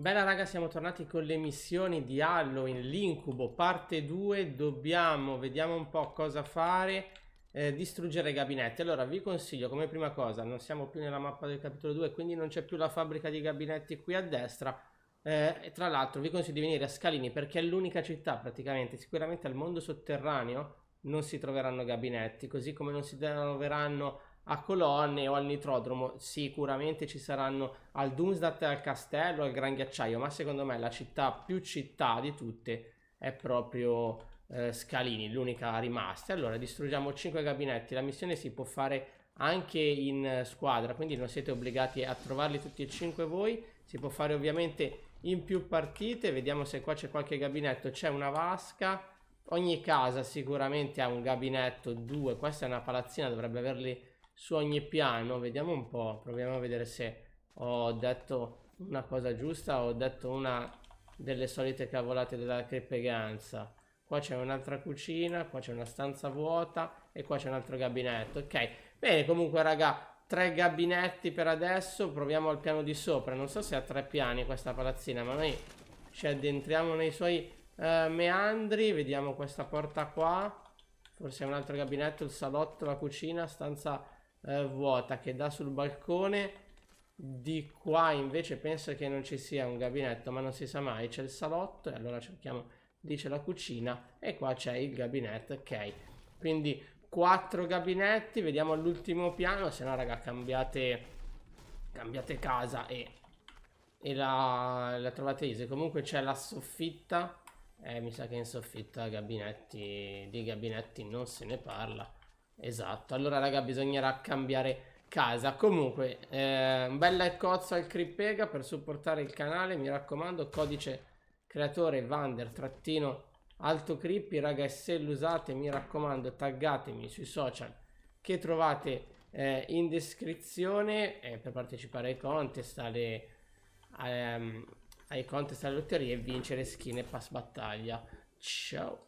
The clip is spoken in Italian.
Bella raga, siamo tornati con le missioni di Halloween, l'incubo, parte 2, dobbiamo, vediamo un po' cosa fare, eh, distruggere i gabinetti. Allora vi consiglio come prima cosa, non siamo più nella mappa del capitolo 2, quindi non c'è più la fabbrica di gabinetti qui a destra. Eh, e tra l'altro vi consiglio di venire a Scalini perché è l'unica città praticamente, sicuramente al mondo sotterraneo non si troveranno gabinetti, così come non si troveranno a colonne o al nitrodromo sicuramente ci saranno al Doomsdat, al castello, al Gran Ghiacciaio, ma secondo me la città più città di tutte è proprio eh, Scalini, l'unica rimasta. Allora distruggiamo 5 gabinetti, la missione si può fare anche in eh, squadra, quindi non siete obbligati a trovarli tutti e 5 voi, si può fare ovviamente in più partite, vediamo se qua c'è qualche gabinetto, c'è una vasca, ogni casa sicuramente ha un gabinetto, due, questa è una palazzina, dovrebbe averli su ogni piano. Vediamo un po', proviamo a vedere se ho detto una cosa giusta ho detto una delle solite cavolate della crepeganza. Qua c'è un'altra cucina, qua c'è una stanza vuota e qua c'è un altro gabinetto. Ok, bene, comunque raga, tre gabinetti per adesso, proviamo al piano di sopra. Non so se ha tre piani questa palazzina, ma noi ci addentriamo nei suoi eh, meandri. Vediamo questa porta qua, forse è un altro gabinetto, il salotto, la cucina, stanza eh, vuota che dà sul balcone di qua invece penso che non ci sia un gabinetto ma non si sa mai c'è il salotto e allora cerchiamo lì c'è la cucina e qua c'è il gabinetto ok quindi quattro gabinetti vediamo all'ultimo piano se no raga cambiate cambiate casa e, e la, la trovate easy comunque c'è la soffitta eh, mi sa che in soffitta gabinetti di gabinetti non se ne parla Esatto, allora raga bisognerà cambiare casa. Comunque, eh, un bel cozzo al Crippega per supportare il canale, mi raccomando, codice creatore Vander trattino alto crippi, raga, e se lo usate mi raccomando taggatemi sui social che trovate eh, in descrizione eh, per partecipare ai contest, alle, alle, um, ai contest, alle lotterie e vincere skin e pass battaglia. Ciao!